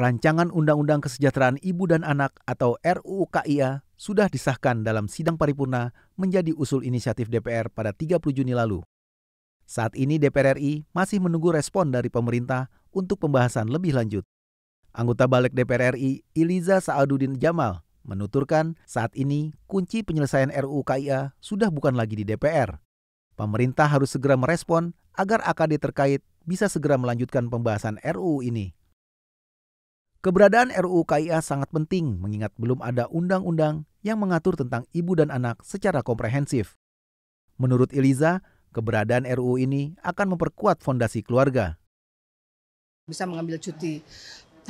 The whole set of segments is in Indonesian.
Rancangan Undang-Undang Kesejahteraan Ibu dan Anak atau RUU KIA sudah disahkan dalam sidang paripurna menjadi usul inisiatif DPR pada 30 Juni lalu. Saat ini DPR RI masih menunggu respon dari pemerintah untuk pembahasan lebih lanjut. Anggota balik DPR RI Iliza Saaduddin Jamal menuturkan saat ini kunci penyelesaian RUU KIA sudah bukan lagi di DPR. Pemerintah harus segera merespon agar AKD terkait bisa segera melanjutkan pembahasan RUU ini. Keberadaan RUU KIA sangat penting mengingat belum ada undang-undang yang mengatur tentang ibu dan anak secara komprehensif. Menurut Eliza, keberadaan RUU ini akan memperkuat fondasi keluarga. Bisa mengambil cuti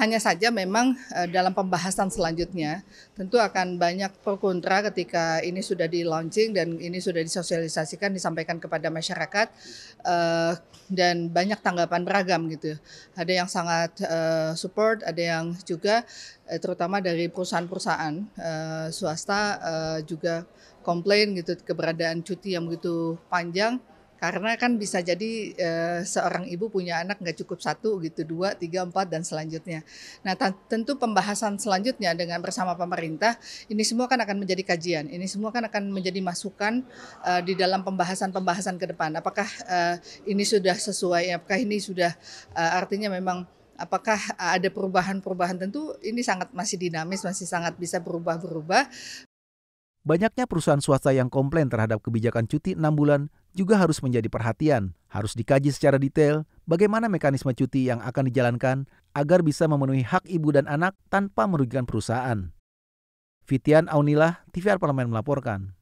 hanya saja memang eh, dalam pembahasan selanjutnya tentu akan banyak pro kontra ketika ini sudah di launching dan ini sudah disosialisasikan disampaikan kepada masyarakat eh, dan banyak tanggapan beragam gitu. Ada yang sangat eh, support, ada yang juga terutama dari perusahaan-perusahaan swasta juga komplain gitu keberadaan cuti yang begitu panjang karena kan bisa jadi e, seorang ibu punya anak nggak cukup satu gitu dua tiga empat dan selanjutnya nah tentu pembahasan selanjutnya dengan bersama pemerintah ini semua kan akan menjadi kajian ini semua kan akan menjadi masukan e, di dalam pembahasan-pembahasan ke depan apakah e, ini sudah sesuai apakah ini sudah e, artinya memang apakah ada perubahan-perubahan tentu ini sangat masih dinamis masih sangat bisa berubah-berubah Banyaknya perusahaan swasta yang komplain terhadap kebijakan cuti 6 bulan juga harus menjadi perhatian. Harus dikaji secara detail bagaimana mekanisme cuti yang akan dijalankan agar bisa memenuhi hak ibu dan anak tanpa merugikan perusahaan. Fitian Aunilah, TVR Parlemen melaporkan.